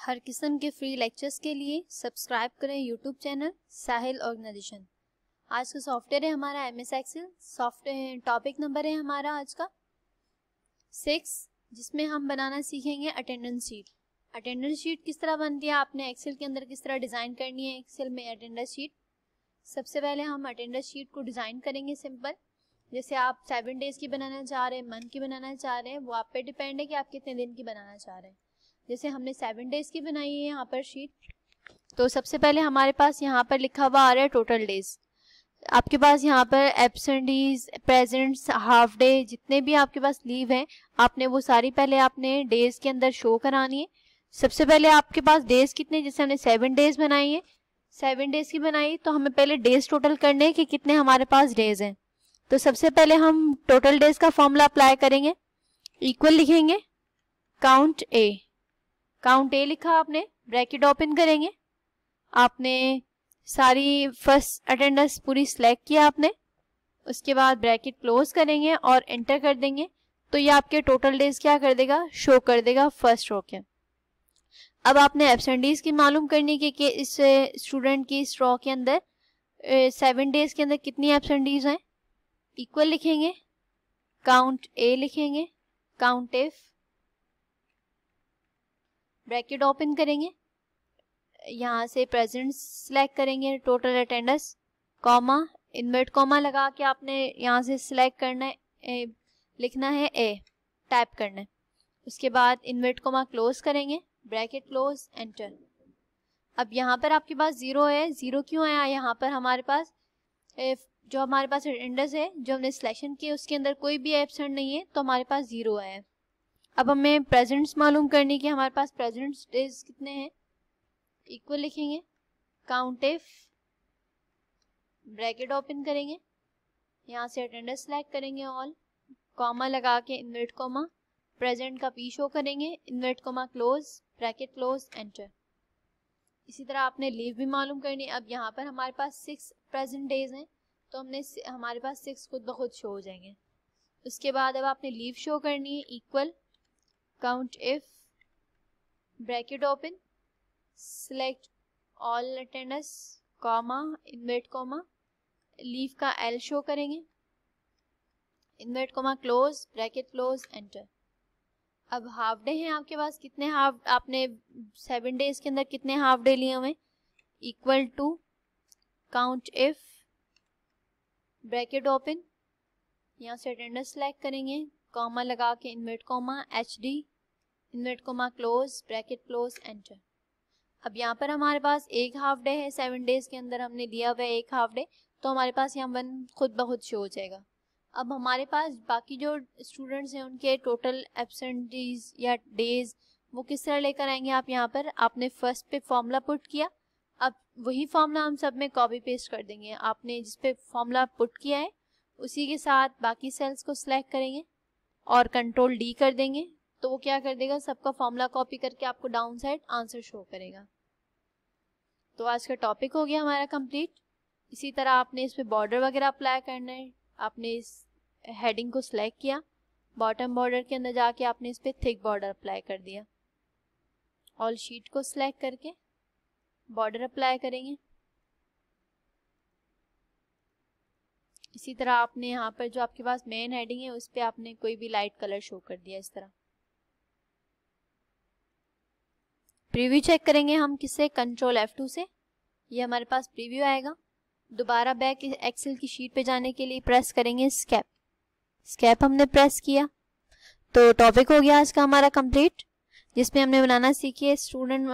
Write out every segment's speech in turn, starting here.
हर किस्म के free lectures के लिए सब्सक्राइब करें यूट्यूब चैनल साहिल ऑर्गेनाइजेशन आज का सॉफ्टवेयर है हमारा M S Excel software topic number है हमारा आज का सिक्स जिसमें हम बनाना सीखेंगे अटेंडेंस शीट अटेंडेंस शीट किस तरह बनती है आपने एक्सेल के अंदर किस तरह डिज़ाइन करनी है एक्सेल में अटेंडेंस शीट सबसे पहले हम अटेंडेंस शीट को डिज़ाइन करेंगे सिंपल जैसे आप सेवन डेज़ की बनाना चाह रहे हैं मंथ की बनाना चाह रहे हैं वो आप पे डिपेंड है कि आप कितने दिन की बनाना चाह रहे हैं जैसे हमने सेवन डेज की बनाई है यहाँ पर शीट तो सबसे पहले हमारे पास यहाँ पर लिखा हुआ आ रहा है टोटल डेज आपके पास यहाँ पर absent days presents half day जितने भी आपके पास लीव हैं आपने वो सारी पहले आपने डेज के अंदर शो करानी है सबसे पहले आपके पास डेज कितने जैसे हमने सेवन डेज बनाई है सेवन डेज की बनाई तो हमें पहले डेज टोटल करने कि कितने हमारे पास डेज हैं तो सबसे पहले हम टोटल डेज का फॉर्मूला अप्लाई करेंगे इक्वल लिखेंगे काउंट ए काउंट ए लिखा आपने ब्रैकेट ओपन करेंगे आपने सारी फर्स्ट अटेंडेंस पूरी सिलेक्ट किया आपने उसके बाद ब्रैकेट क्लोज करेंगे और एंटर कर देंगे तो ये आपके टोटल डेज क्या कर देगा शो कर देगा फर्स्ट रो के अब आपने एबसेंडीज की मालूम करनी कि, कि इस स्टूडेंट की इस रो के अंदर सेवन डेज के अंदर कितनी एबसेंडीज हैं इक्वल लिखेंगे काउंट ए लिखेंगे काउंट एफ ब्रैकेट ओपन करेंगे यहाँ से प्रेजेंट सेलेक्ट करेंगे total attendance comma invert comma लगा के आपने यहाँ से सिलेक्ट करना है ए, लिखना है ए टाइप करना है उसके बाद इनवर्ट कॉमा क्लोज करेंगे ब्रैकेट क्लोज एंटर अब यहाँ पर आपके पास ज़ीरो है ज़ीरो क्यों आया यहाँ पर हमारे पास जो हमारे पास अटेंडेंस है जो हमने सिलेक्शन किया उसके अंदर कोई भी एबसेंट नहीं है तो हमारे पास ज़ीरो आया है अब हमें प्रेजेंट्स मालूम करने की हमारे पास प्रेजेंट्स डेज कितने हैं इक्वल लिखेंगे काउंट इफ ब्रैकेट ओपन करेंगे यहाँ से अटेंडेंस सेलेक्ट करेंगे ऑल कॉमा लगा के इन्वर्ट कॉमा प्रेजेंट का पी शो करेंगे invert comma close bracket close enter इसी तरह आपने लीव भी मालूम करनी अब यहाँ पर हमारे पास सिक्स प्रेजेंट डेज हैं तो हमने हमारे पास सिक्स खुद ब खुद शो हो जाएंगे उसके बाद अब आपने लीव शो करनी है equal count if bracket open select all attendees comma invert comma leave ka l show karenge invert comma close bracket close enter अब हाफ डे हैं आपके पास कितने हाफ आपने सेवन डेज के अंदर कितने हाफ डे लिए हुए equal to count if bracket open यहाँ से अटेंडर सेलेक्ट करेंगे कॉमा लगा के invert comma H D invert comma close bracket close enter अब यहाँ पर हमारे पास एक हाफ डे है सेवन डेज के अंदर हमने दिया हुआ है एक हाफ डे तो हमारे पास यहाँ वन खुद ब खुद शो हो जाएगा अब हमारे पास बाकी जो स्टूडेंट्स हैं उनके टोटल एबसेंटीज या डेज वो किस तरह लेकर आएंगे आप यहाँ पर आपने फर्स्ट पे फॉर्मूला पुट किया अब वही फॉर्मूला हम सब में कॉपी पेस्ट कर देंगे आपने जिस पे फॉर्मूला पुट किया है उसी के साथ बाकी सेल्स को सिलेक्ट करेंगे और कंट्रोल डी कर देंगे तो वो क्या कर देगा सबका फॉर्मूला कॉपी करके आपको डाउन साइड आंसर शो करेगा तो आज का टॉपिक हो गया हमारा कंप्लीट इसी तरह आपने इस पर बॉर्डर वगैरह अप्लाई करना है आपने इस हेडिंग को सिलेक्ट किया बॉटम बॉर्डर के अंदर जाके आपने इस पर थिक बॉर्डर अप्लाई कर दिया ऑल शीट को सिलेक्ट करके बॉर्डर अप्लाई करेंगे इसी तरह आपने यहाँ पर जो आपके पास मेन हेडिंग है उस पर आपने कोई भी लाइट कलर शो कर दिया इस तरह प्रीव्यू चेक करेंगे हम किसे कंट्रोल F2 से ये हमारे पास प्रीव्यू आएगा दोबारा बैक एक्सेल की शीट पे जाने के लिए प्रेस करेंगे स्कैप स्कैप हमने प्रेस किया तो टॉपिक हो गया आज का हमारा कंप्लीट जिसमें हमने बनाना सीखी स्टूडेंट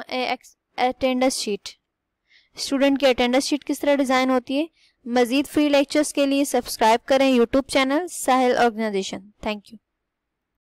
अटेंडेंस शीट स्टूडेंट की अटेंडेंस शीट किस तरह डिज़ाइन होती है मजीद फ्री लेक्चर्स के लिए सब्सक्राइब करें YouTube channel Sahil organisation thank you